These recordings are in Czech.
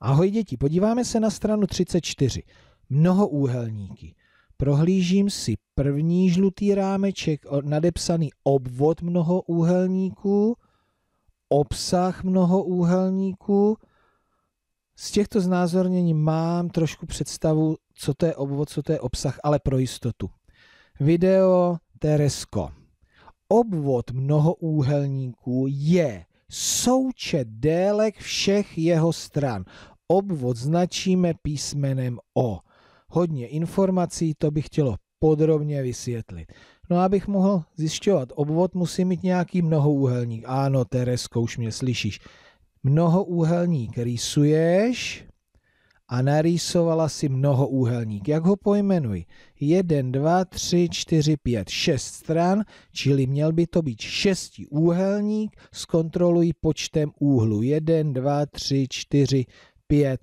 Ahoj děti, podíváme se na stranu 34. Mnohoúhelníky. Prohlížím si první žlutý rámeček nadepsaný obvod úhelníků, obsah úhelníků. Z těchto znázornění mám trošku představu, co to je obvod, co to je obsah, ale pro jistotu. Video Teresko. Obvod úhelníků je součet délek všech jeho stran. Obvod značíme písmenem O. Hodně informací to bych chtělo podrobně vysvětlit. No abych mohl zjišťovat obvod, musí mít nějaký mnohouhelník. Ano, Teresko, už mě slyšíš. Mnohouhelník rysuješ a narýsovala si mnoho úhelník. Jak ho pojmenuji? 1, 2, 3, 4, 5, 6 stran, čili měl by to být šestiúhelník, zkontroluji počtem úhlu. 1, 2, 3, 4, 5,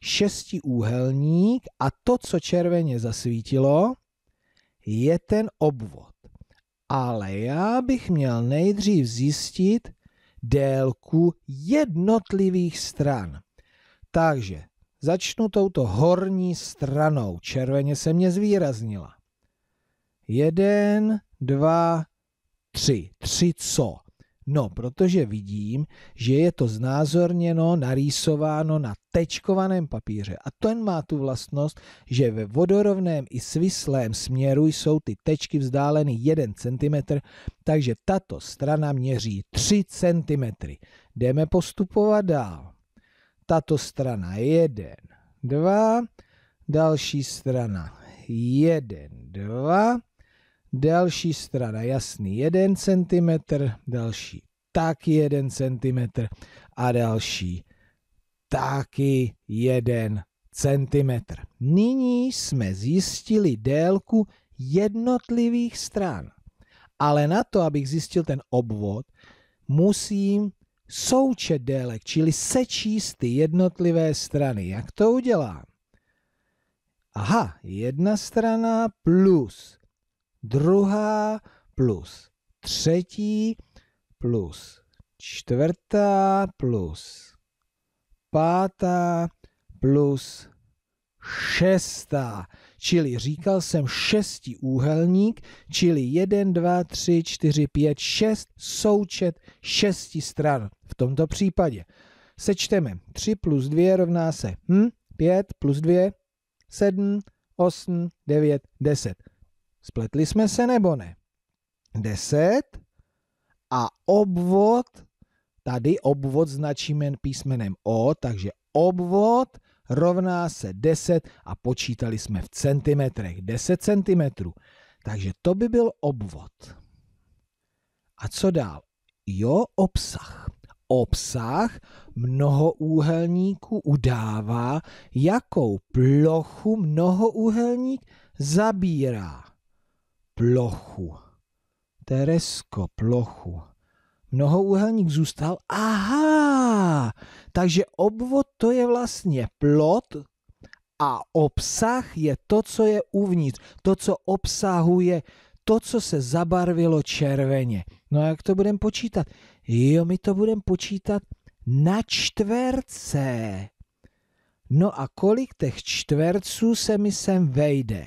6. úhelník a to, co červeně zasvítilo, je ten obvod. Ale já bych měl nejdřív zjistit délku jednotlivých stran. Takže Začnu touto horní stranou. Červeně se mě zvýraznila. Jeden, dva, tři. Tři co? No, protože vidím, že je to znázorněno, narýsováno na tečkovaném papíře. A ten má tu vlastnost, že ve vodorovném i svislém směru jsou ty tečky vzdáleny 1 cm, takže tato strana měří 3 cm. Jdeme postupovat dál tato strana 1, 2, další strana 1, 2, další strana jasný 1 cm, další taky 1 cm a další taky 1 cm. Nyní jsme zjistili délku jednotlivých stran. Ale na to, abych zjistil ten obvod, musím součet délek, čili sečíst ty jednotlivé strany. Jak to udělám? Aha, jedna strana plus druhá plus třetí plus čtvrtá plus pátá plus šestá čili říkal jsem úhelník, čili 1, 2, 3, 4, 5, 6 součet šesti stran v tomto případě. Sečteme 3 plus 2 rovná se hm, 5 plus 2, 7, 8, 9, 10. Spletli jsme se nebo ne? 10 a obvod, tady obvod značíme písmenem O, takže obvod rovná se 10 a počítali jsme v centimetrech 10 cm. Takže to by byl obvod. A co dál? Jo, obsah. Obsah mnohoúhelníku udává, jakou plochu mnohoúhelník zabírá. Plochu. Teresko, plochu. Mnohoúhelník zůstal. Aha, takže obvod to je vlastně plot a obsah je to, co je uvnitř, to, co obsahuje to, co se zabarvilo červeně. No a jak to budeme počítat? Jo, my to budeme počítat na čtverce. No a kolik těch čtverců se mi sem vejde?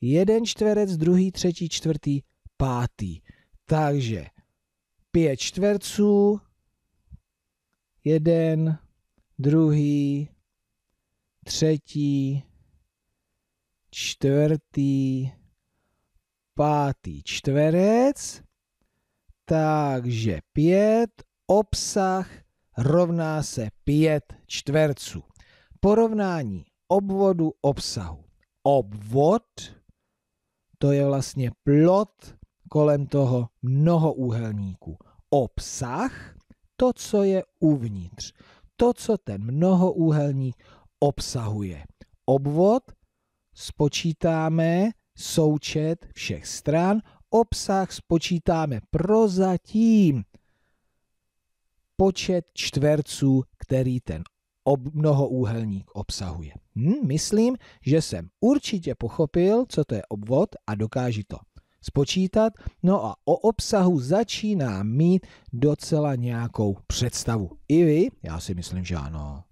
Jeden čtverec, druhý, třetí, čtvrtý, pátý. Takže pět čtverců jeden, druhý, třetí, čtvrtý, pátý čtverec. Takže pět, obsah rovná se pět čtverců. Porovnání obvodu obsahu. Obvod, to je vlastně plot kolem toho mnohoúhelníku. Obsah, to, co je uvnitř, to, co ten mnohoúhelník obsahuje. Obvod spočítáme součet všech stran, obsah spočítáme prozatím počet čtverců, který ten ob mnohoúhelník obsahuje. Hm, myslím, že jsem určitě pochopil, co to je obvod a dokáži to spočítat. No a o obsahu začíná mít docela nějakou představu. I vy? Já si myslím, že ano.